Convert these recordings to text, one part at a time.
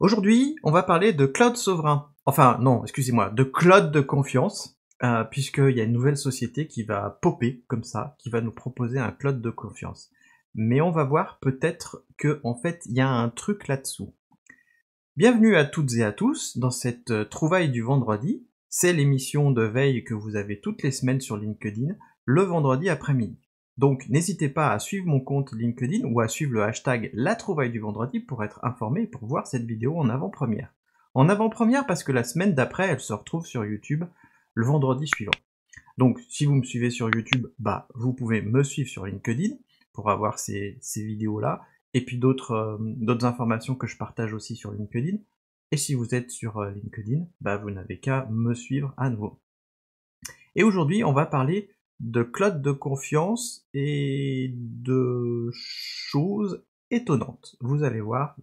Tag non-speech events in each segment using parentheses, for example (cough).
Aujourd'hui, on va parler de cloud souverain. Enfin, non, excusez-moi, de cloud de confiance, euh, puisqu'il y a une nouvelle société qui va popper comme ça, qui va nous proposer un cloud de confiance. Mais on va voir peut-être qu'en en fait, il y a un truc là-dessous. Bienvenue à toutes et à tous dans cette euh, trouvaille du vendredi. C'est l'émission de veille que vous avez toutes les semaines sur LinkedIn, le vendredi après-midi. Donc n'hésitez pas à suivre mon compte LinkedIn ou à suivre le hashtag La Trouvaille du Vendredi pour être informé et pour voir cette vidéo en avant-première. En avant-première parce que la semaine d'après, elle se retrouve sur YouTube le vendredi suivant. Donc si vous me suivez sur YouTube, bah, vous pouvez me suivre sur LinkedIn pour avoir ces, vidéos-là et puis euh, d'autres informations que je partage aussi sur LinkedIn. Et si vous êtes sur euh, LinkedIn, bah, vous n'avez qu'à me suivre à nouveau. Et aujourd'hui, on va parler de cloud de confiance et de choses étonnantes. Vous allez voir,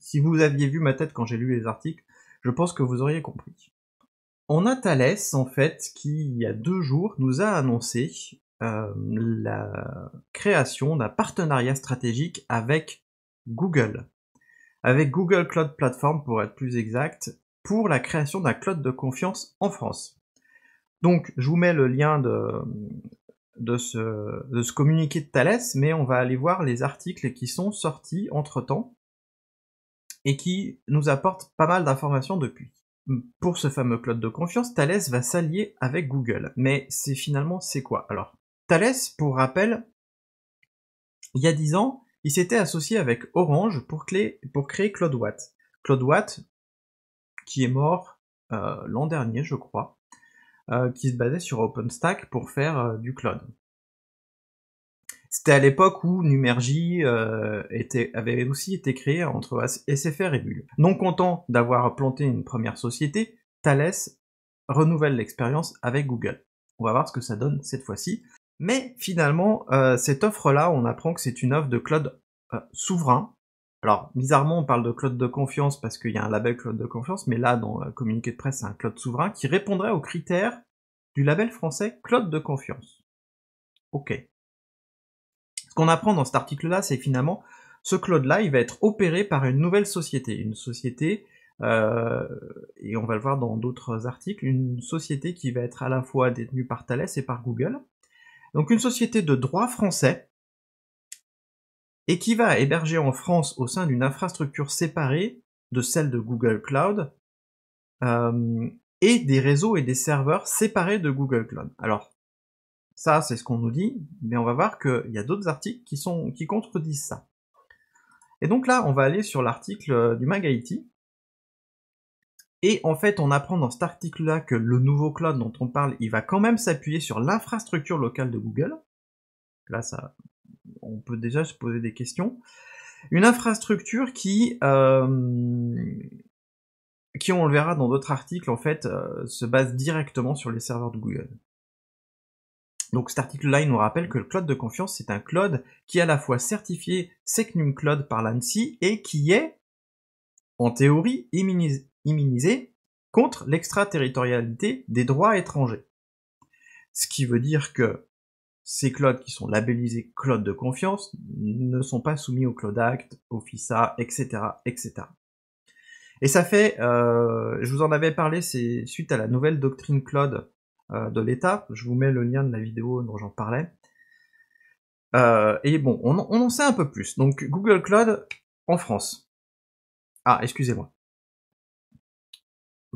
si vous aviez vu ma tête quand j'ai lu les articles, je pense que vous auriez compris. On a Thalès, en fait, qui, il y a deux jours, nous a annoncé euh, la création d'un partenariat stratégique avec Google. Avec Google Cloud Platform, pour être plus exact, pour la création d'un cloud de confiance en France. Donc, je vous mets le lien de, ce, de communiqué de Thalès, mais on va aller voir les articles qui sont sortis entre-temps et qui nous apportent pas mal d'informations depuis. Pour ce fameux cloud de confiance, Thales va s'allier avec Google. Mais c'est finalement, c'est quoi Alors, Thales, pour rappel, il y a 10 ans, il s'était associé avec Orange pour, créer, pour créer CloudWatt. Watt, qui est mort euh, l'an dernier, je crois. Euh, qui se basait sur OpenStack pour faire euh, du cloud. C'était à l'époque où Numergy euh, avait aussi été créé entre SFR et Google. Non content d'avoir planté une première société, Thales renouvelle l'expérience avec Google. On va voir ce que ça donne cette fois-ci. Mais finalement, cette offre-là, on apprend que c'est une offre de cloud souverain. Alors, bizarrement, on parle de cloud de confiance parce qu'il y a un label cloud de confiance, mais là, dans le communiqué de presse, c'est un cloud souverain qui répondrait aux critères du label français Cloud de Confiance. Ok. Ce qu'on apprend dans cet article-là, c'est finalement ce cloud là il va être opéré par une nouvelle société, une société, euh, et on va le voir dans d'autres articles, une société qui va être à la fois détenue par Thales et par Google. Donc une société de droit français et qui va héberger en France au sein d'une infrastructure séparée de celle de Google Cloud euh, et des réseaux et des serveurs séparés de Google Cloud. Alors, ça, c'est ce qu'on nous dit, mais on va voir qu'il y a d'autres articles qui, sont, qui contredisent ça. Et donc là, on va aller sur l'article du MagIT. Et en fait, on apprend dans cet article-là que le nouveau cloud dont on parle, il va quand même s'appuyer sur l'infrastructure locale de Google. Là, ça, on peut déjà se poser des questions. Une infrastructure qui, euh, qui on le verra dans d'autres articles en fait euh, se base directement sur les serveurs de Google. Donc cet article-là, il nous rappelle que le cloud de confiance, c'est un cloud qui est à la fois certifié Secnum Cloud par l'ANSI et qui est, en théorie, immunisé, contre l'extraterritorialité des droits étrangers. Ce qui veut dire que ces clouds qui sont labellisés cloud de confiance ne sont pas soumis au Cloud Act, au FISA, etc., etc. Et ça fait, euh, je vous en avais parlé, c'est suite à la nouvelle doctrine cloud euh, de l'État. Je vous mets le lien de la vidéo dont j'en parlais. Euh, et bon, on, en sait un peu plus. Donc Google Cloud en France. Ah, excusez-moi.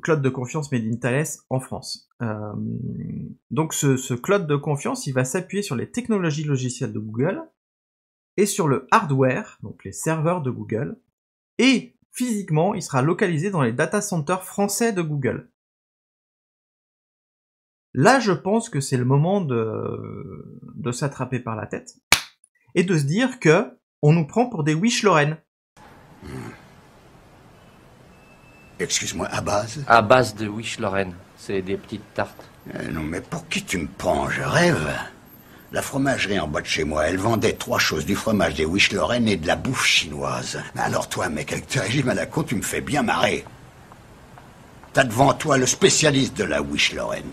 Cloud de confiance Made in Thales en France. donc ce, ce cloud de confiance, il va s'appuyer sur les technologies logicielles de Google et sur le hardware, donc les serveurs de Google, et Physiquement, il sera localisé dans les data centers français de Google. Là, je pense que c'est le moment de, de s'attraper par la tête et de se dire que on nous prend pour des Wish Lorraine. Hmm. Excuse-moi, à base À base de Wish Lorraine. C'est des petites tartes. Euh, non, mais pour qui tu me prends Je rêve la fromagerie en bas de chez moi, elle vendait trois choses, du fromage, des wish lorraine et de la bouffe chinoise. alors toi, mec, avec tes régimes à la con, tu me fais bien marrer. T'as devant toi le spécialiste de la wish lorraine.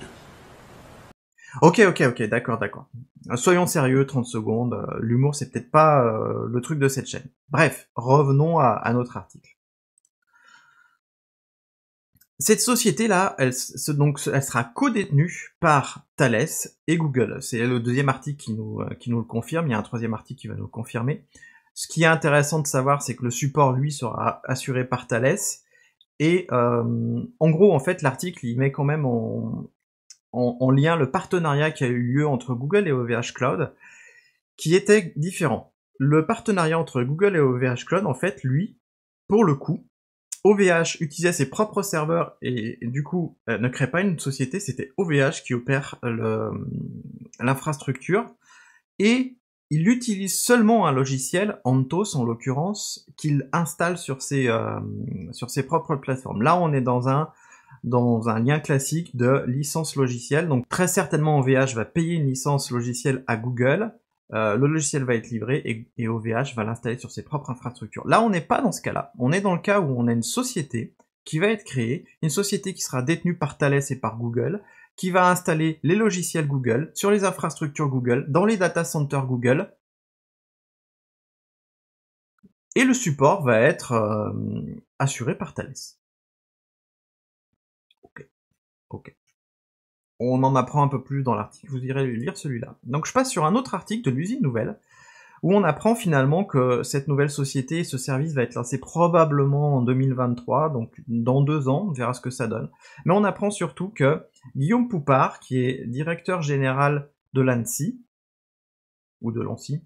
Ok, ok, ok, d'accord, d'accord. Soyons sérieux, 30 secondes, euh, l'humour c'est peut-être pas euh, le truc de cette chaîne. Bref, revenons à, à notre article. Cette société-là, elle, elle sera co-détenue par Thales et Google. C'est le deuxième article euh, qui nous, le confirme. Il y a un troisième article qui va nous le confirmer. Ce qui est intéressant de savoir, c'est que le support, lui, sera assuré par Thales. Et euh, en gros, en fait, l'article, il met quand même en, en, lien le partenariat qui a eu lieu entre Google et OVH Cloud, qui était différent. Le partenariat entre Google et OVH Cloud, en fait, lui, pour le coup, OVH utilisait ses propres serveurs et, du coup euh, ne crée pas une société, c'était OVH qui opère l'infrastructure et il utilise seulement un logiciel, Antos en l'occurrence, qu'il installe euh, sur ses, propres plateformes. Là, on est dans un, dans un lien classique de licence logicielle. Donc très certainement, OVH va payer une licence logicielle à Google euh, le logiciel va être livré et, OVH va l'installer sur ses propres infrastructures. Là, on n'est pas dans ce cas-là. On est dans le cas où on a une société qui va être créée, une société qui sera détenue par Thales et par Google, qui va installer les logiciels Google sur les infrastructures Google, dans les data centers Google. Et le support va être euh, assuré par Thales. Ok. Ok on en apprend un peu plus dans l'article, vous irez lire celui-là. Donc je passe sur un autre article de l'usine nouvelle, où on apprend finalement que cette nouvelle société, et ce service va être lancé probablement en 2023, donc dans deux ans, on verra ce que ça donne. Mais on apprend surtout que Guillaume Poupard, qui est directeur général de l'ANSI, ou de l'ANSI,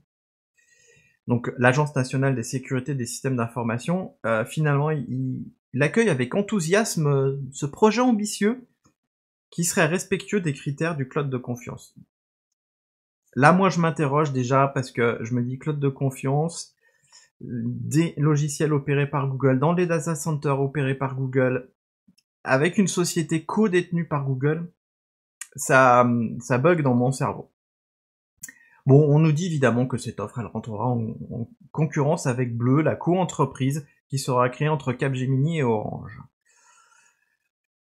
donc l'Agence nationale des sécurités des systèmes d'information, euh, finalement il accueille avec enthousiasme ce projet ambitieux qui serait respectueux des critères du cloud de confiance. Là, moi, je m'interroge déjà parce que je me dis cloud de confiance, des logiciels opérés par Google, dans les data centers opérés par Google, avec une société co-détenue par Google, ça, bug dans mon cerveau. Bon, on nous dit évidemment que cette offre, elle rentrera en, en concurrence avec Bleu, la co-entreprise qui sera créée entre Capgemini et Orange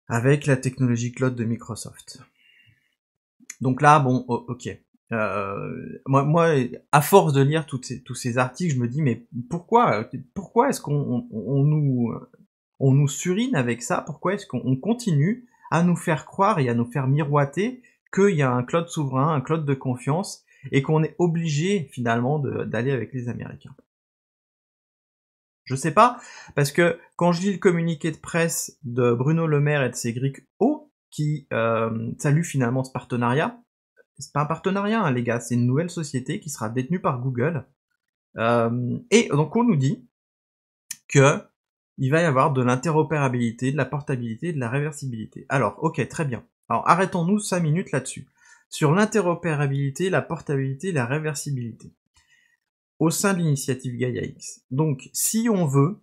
avec la technologie cloud de Microsoft. Donc là, bon, oh, ok. Euh, moi, à force de lire tous ces articles, je me dis, mais pourquoi, pourquoi est-ce qu'on nous, on nous surine avec ça Pourquoi est-ce qu'on continue à nous faire croire et à nous faire miroiter qu'il y a un cloud souverain, un cloud de confiance, et qu'on est obligé finalement d'aller avec les Américains je sais pas, parce que quand je lis le communiqué de presse de Bruno Le Maire et de Cédric O, qui euh, saluent salue finalement ce partenariat, c'est pas un partenariat, hein, les gars, c'est une nouvelle société qui sera détenue par Google. Euh, et donc on nous dit que il va y avoir de l'interopérabilité, de la portabilité, de la réversibilité. Alors, ok, très bien. Alors arrêtons-nous cinq minutes là-dessus. Sur l'interopérabilité, la portabilité, la réversibilité au sein de l'initiative Gaia-X. Donc, si on veut,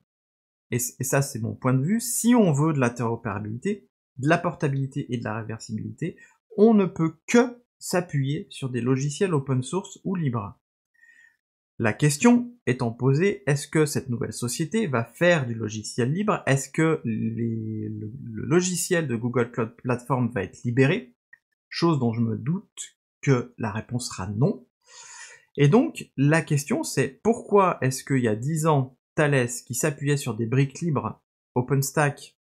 et, ça c'est mon point de vue, si on veut de l'interopérabilité, de la portabilité et de la réversibilité, on ne peut que s'appuyer sur des logiciels open source ou libres. La question étant posée, est-ce que cette nouvelle société va faire du logiciel libre Est-ce que le, logiciel de Google Cloud Platform va être libéré Chose dont je me doute que la réponse sera non, et donc, la question c'est pourquoi est-ce qu'il y a dix ans, Thales, qui s'appuyait sur des briques libres, OpenStack,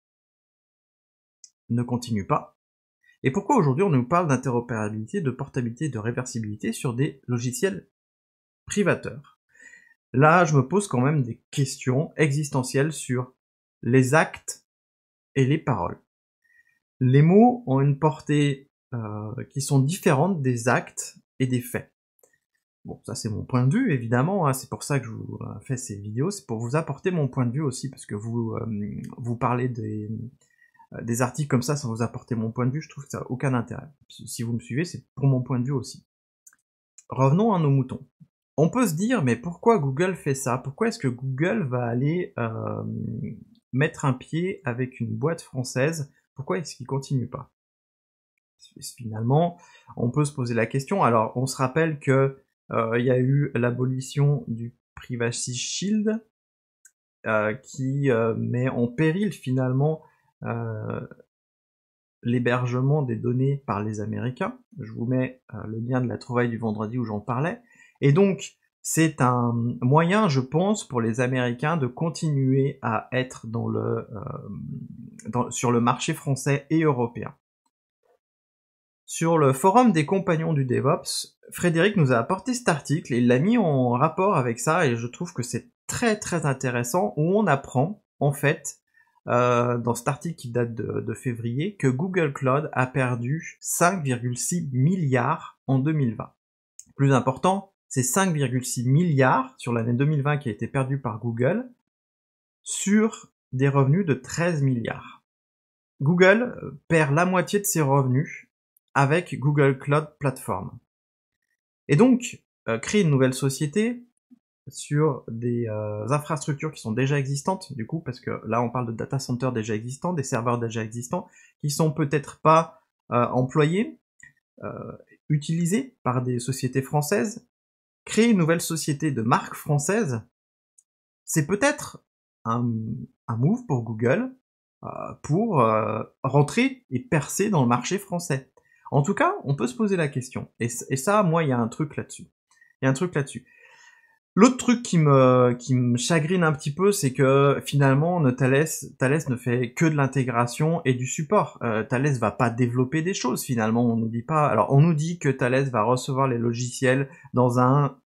ne continue pas Et pourquoi aujourd'hui on nous parle d'interopérabilité, de portabilité, de réversibilité sur des logiciels privateurs Là, je me pose quand même des questions existentielles sur les actes et les paroles. Les mots ont une portée euh, qui sont différentes des actes et des faits. Bon, ça c'est mon point de vue, évidemment, hein. c'est pour ça que je vous euh, fais ces vidéos, c'est pour vous apporter mon point de vue aussi, parce que vous, euh, vous parlez euh, des, articles comme ça sans vous apporter mon point de vue, je trouve que ça n'a aucun intérêt. Si vous me suivez, c'est pour mon point de vue aussi. Revenons à nos moutons. On peut se dire, mais pourquoi Google fait ça Pourquoi est-ce que Google va aller mettre un pied avec une boîte française Pourquoi est-ce qu'il continue pas Finalement, on peut se poser la question. Alors, on se rappelle que euh, il y a eu l'abolition du Privacy Shield euh, qui euh, met en péril finalement l'hébergement des données par les Américains. Je vous mets le lien de la trouvaille du vendredi où j'en parlais. Et donc, c'est un moyen, je pense, pour les Américains de continuer à être sur le marché français et européen. Sur le forum des compagnons du DevOps, Frédéric nous a apporté cet article et il l'a mis en rapport avec ça et je trouve que c'est très très intéressant où on apprend en fait euh, dans cet article qui date de, de, février que Google Cloud a perdu 5,6 milliards en 2020. Plus important, c'est 5,6 milliards sur l'année 2020 qui a été perdu par Google sur des revenus de 13 milliards. Google euh, perd la moitié de ses revenus avec Google Cloud Platform. Et donc, euh, créer une nouvelle société sur des euh, infrastructures qui sont déjà existantes, du coup, parce que là on parle de data centers déjà existants, des serveurs déjà existants, qui sont peut-être pas euh, employés, utilisés par des sociétés françaises. Créer une nouvelle société de marque française, c'est peut-être un, move pour Google pour rentrer et percer dans le marché français. En tout cas, on peut se poser la question. Et, ça, moi, il y a un truc là-dessus. Il y a un truc là-dessus. L'autre truc qui me, chagrine un petit peu, c'est que finalement, Thales, ne fait que de l'intégration et du support. Euh, ne va pas développer des choses finalement. On nous dit pas. Alors, on nous dit que Thales va recevoir les logiciels dans un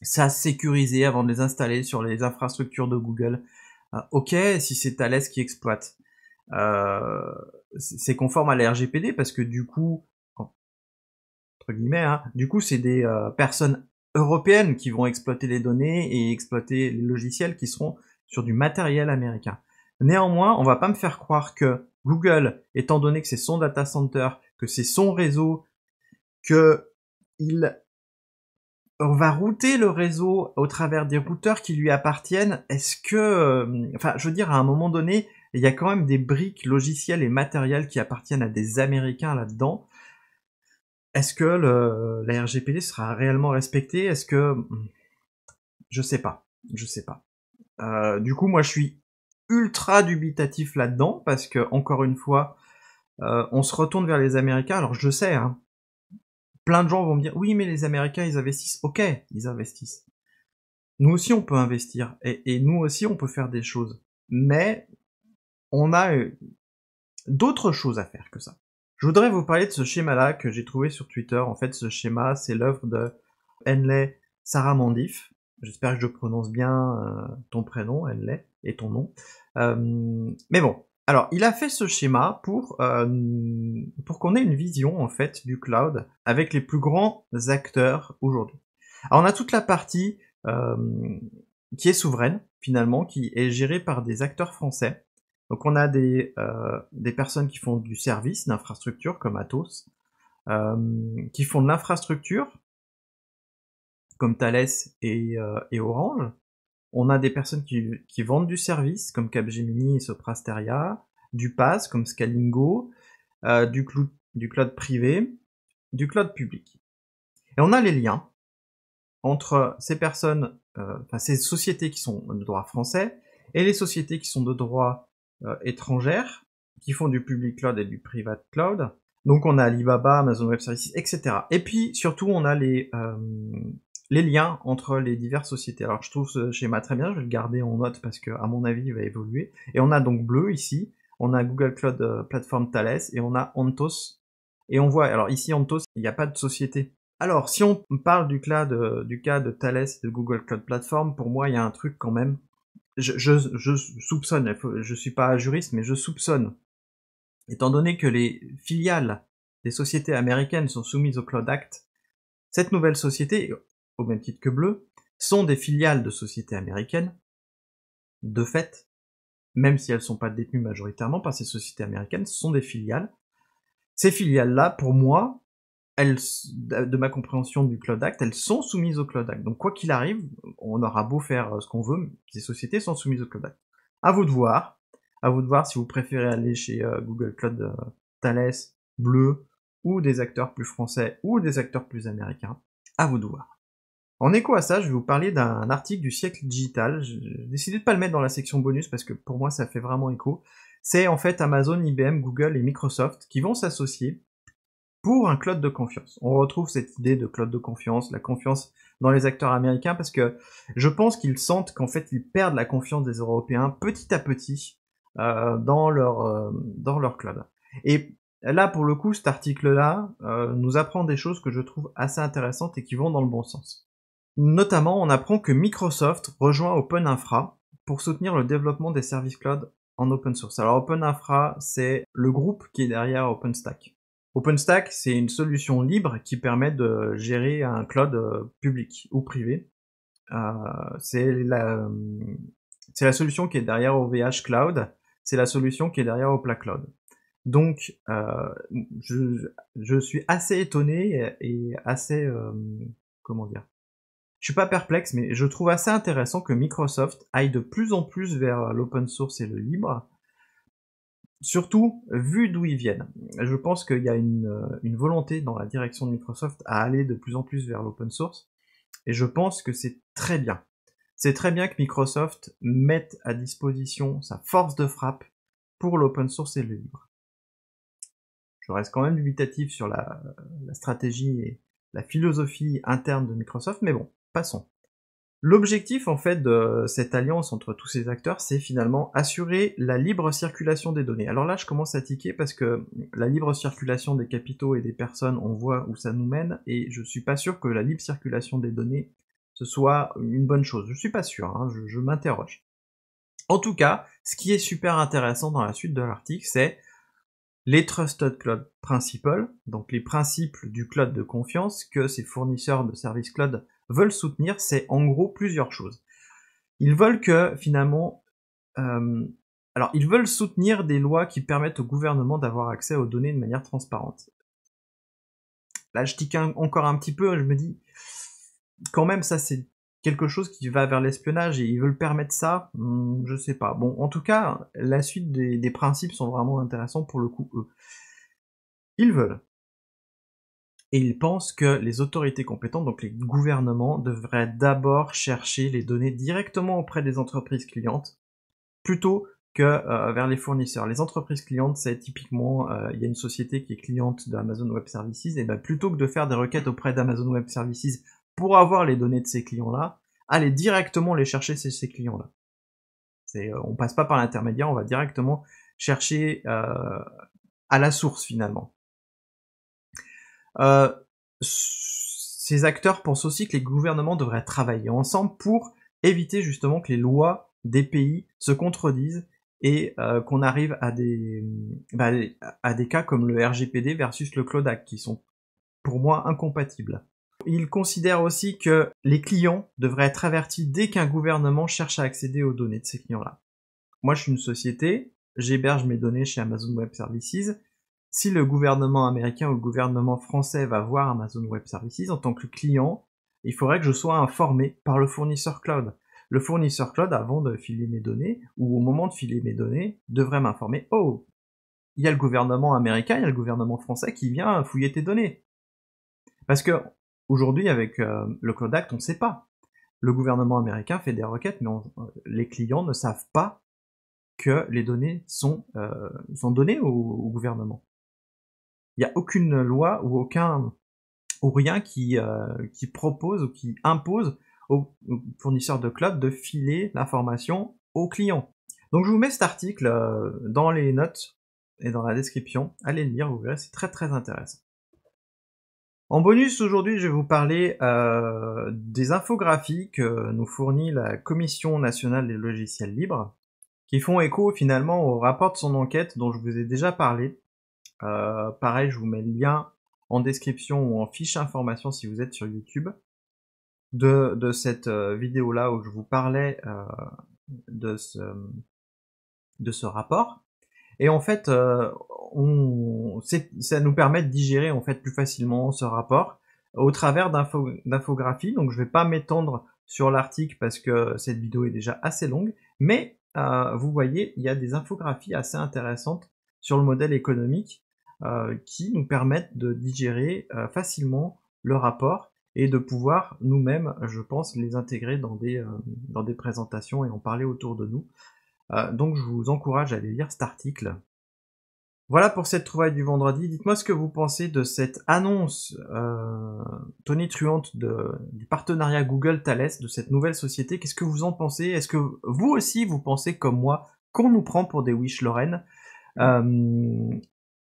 ça sécurisé avant de les installer sur les infrastructures de Google. Euh, ok, si c'est Thales qui exploite. Euh, c'est conforme à la RGPD parce que du coup, entre guillemets, hein, du coup, c'est des euh, personnes européennes qui vont exploiter les données et exploiter les logiciels qui seront sur du matériel américain. Néanmoins, on va pas me faire croire que Google, étant donné que c'est son data center, que c'est son réseau, que il va router le réseau au travers des routeurs qui lui appartiennent. Est-ce que, euh, enfin, je veux dire, à un moment donné, il y a quand même des briques logicielles et matérielles qui appartiennent à des Américains là-dedans. Est-ce que le, la RGPD sera réellement respectée Est-ce que hmm, je sais pas, je sais pas. Euh, du coup, moi, je suis ultra dubitatif là-dedans parce que encore une fois, euh, on se retourne vers les Américains. Alors, je sais, hein, plein de gens vont me dire oui, mais les Américains, ils investissent. Ok, ils investissent. Nous aussi, on peut investir et, et nous aussi, on peut faire des choses. Mais on a euh, d'autres choses à faire que ça. Je voudrais vous parler de ce schéma-là que j'ai trouvé sur Twitter. En fait, ce schéma, c'est l'œuvre de Henley Saramandif. J'espère que je prononce bien euh, ton prénom, Henley, et ton nom. Euh, mais bon, alors, il a fait ce schéma pour, qu'on ait une vision, en fait, du cloud avec les plus grands acteurs aujourd'hui. Alors, on a toute la partie qui est souveraine, finalement, qui est gérée par des acteurs français. Donc on a euh, des, personnes qui font du service, d'infrastructure, comme Atos, euh, qui font de l'infrastructure, comme Thales et, euh, Orange. On a des personnes qui, vendent du service, comme Capgemini et Soprasteria, du PaaS, comme Scalingo, du, cloud privé, du cloud public. Et on a les liens entre ces personnes, enfin ces sociétés qui sont de droit français et les sociétés qui sont de droit euh, étrangères qui font du public cloud et du private cloud. Donc on a Alibaba, Amazon Web Services, etc. Et puis surtout on a les euh, les liens entre les diverses sociétés. Alors je trouve ce schéma très bien, je vais le garder en note parce que à mon avis il va évoluer. Et on a donc bleu ici, on a Google Cloud euh, Platform Thales et on a Antos. Et on voit, alors ici Antos, il n'y a pas de société. Alors si on parle du, cloud, du cas de Thales de Google Cloud Platform, pour moi il y a un truc quand même je, je, je, soupçonne, je suis pas juriste, mais je soupçonne, étant donné que les filiales des sociétés américaines sont soumises au Cloud Act, cette nouvelle société, au même titre que Bleu, sont des filiales de sociétés américaines, de fait, même si elles ne sont pas détenues majoritairement par ces sociétés américaines, ce sont des filiales. Ces filiales-là, pour moi, elles, de ma compréhension du Cloud Act, elles sont soumises au Cloud Act. Donc quoi qu'il arrive, on aura beau faire euh, ce qu'on veut, ces sociétés sont soumises au Cloud Act. À vous de voir, à vous de voir si vous préférez aller chez euh, Google Cloud euh, Thales, Bleu, ou des acteurs plus français, ou des acteurs plus américains. À vous de voir. En écho à ça, je vais vous parler d'un article du siècle digital. J'ai décidé de pas le mettre dans la section bonus parce que pour moi ça fait vraiment écho. C'est en fait Amazon, IBM, Google et Microsoft qui vont s'associer pour un cloud de confiance. On retrouve cette idée de cloud de confiance, la confiance dans les acteurs américains, parce que je pense qu'ils sentent qu'en fait ils perdent la confiance des Européens petit à petit euh, dans, leur, euh, dans leur cloud. Et là, pour le coup, cet article-là euh, nous apprend des choses que je trouve assez intéressantes et qui vont dans le bon sens. Notamment, on apprend que Microsoft rejoint Open Infra pour soutenir le développement des services cloud en open source. Alors Open Infra, c'est le groupe qui est derrière OpenStack. OpenStack, c'est une solution libre qui permet de gérer un cloud euh, public ou privé. Euh, c'est la, euh, c'est la solution qui est derrière OVH Cloud, c'est la solution qui est derrière Opla Cloud. Donc, euh, je, je, suis assez étonné et, assez, comment dire, je suis pas perplexe, mais je trouve assez intéressant que Microsoft aille de plus en plus vers l'open source et le libre, Surtout, vu d'où ils viennent, je pense qu'il y a euh, une, volonté dans la direction de Microsoft à aller de plus en plus vers l'open source, et je pense que c'est très bien. C'est très bien que Microsoft mette à disposition sa force de frappe pour l'open source et le libre. Je reste quand même dubitatif sur la stratégie et la philosophie interne de Microsoft, mais bon, passons. L'objectif en fait de cette alliance entre tous ces acteurs, c'est finalement assurer la libre circulation des données. Alors là, je commence à tiquer parce que la libre circulation des capitaux et des personnes, on voit où ça nous mène, et je suis pas sûr que la libre circulation des données ce soit une bonne chose. Je suis pas sûr, hein, je, je m'interroge. En tout cas, ce qui est super intéressant dans la suite de l'article, c'est les Trusted Cloud Principles, donc les principes du cloud de confiance que ces fournisseurs de services cloud veulent soutenir, c'est en gros plusieurs choses. Ils veulent que finalement... Euh, alors, ils veulent soutenir des lois qui permettent au gouvernement d'avoir accès aux données de manière transparente. Là, je tique encore un petit peu, je me dis, quand même, ça c'est quelque chose qui va vers l'espionnage et ils veulent permettre ça, hmm, je sais pas. Bon, en tout cas, la suite des, des principes sont vraiment intéressants pour le coup, Ils veulent et il pense que les autorités compétentes, donc les gouvernements, devraient d'abord chercher les données directement auprès des entreprises clientes, plutôt que euh, vers les fournisseurs. Les entreprises clientes, c'est typiquement, euh, il y a une société qui est cliente d'Amazon Web Services, et bien plutôt que de faire des requêtes auprès d'Amazon Web Services pour avoir les données de ces clients-là, allez directement les chercher chez ces clients-là. On ne euh, on passe pas par l'intermédiaire, on va directement chercher à la source finalement. Euh, ces acteurs pensent aussi que les gouvernements devraient travailler ensemble pour éviter justement que les lois des pays se contredisent et euh, qu'on arrive à des, bah, à des cas comme le RGPD versus le CLODAC qui sont pour moi incompatibles. Ils considèrent aussi que les clients devraient être avertis dès qu'un gouvernement cherche à accéder aux données de ces clients-là. Moi, je suis une société, j'héberge mes données chez Amazon Web Services, si le gouvernement américain ou le gouvernement français va voir Amazon Web Services en tant que client, il faudrait que je sois informé par le fournisseur cloud. Le fournisseur cloud, avant de filer mes données, ou au moment de filer mes données, devrait m'informer, oh, il y a le gouvernement américain, il y a le gouvernement français qui vient fouiller tes données. Parce que aujourd'hui, avec euh, le Cloud Act, on ne sait pas. Le gouvernement américain fait des requêtes, mais euh, les clients ne savent pas que les données sont, euh, données au gouvernement il n'y a aucune loi ou aucun ou rien qui, euh, qui propose ou qui impose aux fournisseurs de cloud de filer l'information aux clients. Donc je vous mets cet article euh, dans les notes et dans la description. Allez le lire, vous verrez, c'est très très intéressant. En bonus, aujourd'hui, je vais vous parler euh, des infographies que nous fournit la Commission nationale des logiciels libres, qui font écho finalement au rapport de son enquête dont je vous ai déjà parlé, euh, pareil, je vous mets le lien en description ou en fiche information si vous êtes sur YouTube de, cette euh, vidéo là où je vous parlais euh, de, ce, rapport. Et en fait, ça nous permet de digérer en fait plus facilement ce rapport au travers d'infographies. Donc je ne vais pas m'étendre sur l'article parce que cette vidéo est déjà assez longue, mais vous voyez, il y a des infographies assez intéressantes sur le modèle économique euh, qui nous permettent de digérer euh, facilement le rapport et de pouvoir nous-mêmes, je pense, les intégrer dans des, euh, présentations et en parler autour de nous. donc je vous encourage à aller lire cet article. Voilà pour cette trouvaille du vendredi. Dites-moi ce que vous pensez de cette annonce euh, tonitruante du partenariat Google Thales, de cette nouvelle société. Qu'est-ce que vous en pensez Est-ce que vous aussi, vous pensez comme moi qu'on nous prend pour des Wish Lorraine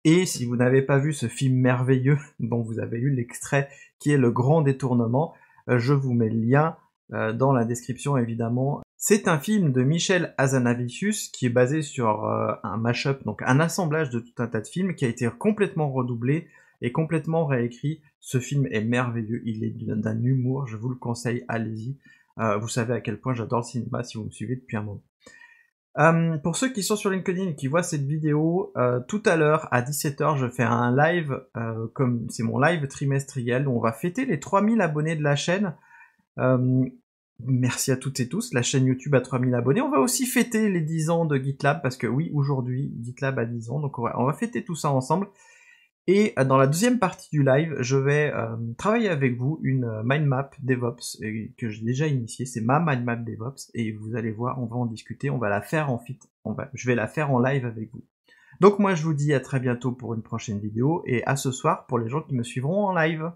et si vous n'avez pas vu ce film merveilleux (laughs) dont vous avez eu l'extrait, qui est Le Grand Détournement, euh, je vous mets le lien euh, dans la description évidemment. C'est un film de Michel Hazanavicius qui est basé sur euh, un mashup, donc un assemblage de tout un tas de films qui a été complètement redoublé et complètement réécrit. Ce film est merveilleux, il est d'un humour, je vous le conseille, allez-y. vous savez à quel point j'adore le cinéma si vous me suivez depuis un moment. Euh, pour ceux qui sont sur LinkedIn et qui voient cette vidéo, euh, tout à l'heure à 17h, je fais un live, euh, comme c'est mon live trimestriel, on va fêter les 3000 abonnés de la chaîne. merci à toutes et tous, la chaîne YouTube a 3000 abonnés. On va aussi fêter les 10 ans de GitLab, parce que oui, aujourd'hui, GitLab a 10 ans, donc on va fêter tout ça ensemble. Et euh, dans la deuxième partie du live, je vais euh, travailler avec vous une euh, mind map DevOps que j'ai déjà initiée. C'est ma mind map DevOps et vous allez voir, on va en discuter, on va la faire en fit, je vais la faire en live avec vous. Donc moi je vous dis à très bientôt pour une prochaine vidéo et à ce soir pour les gens qui me suivront en live.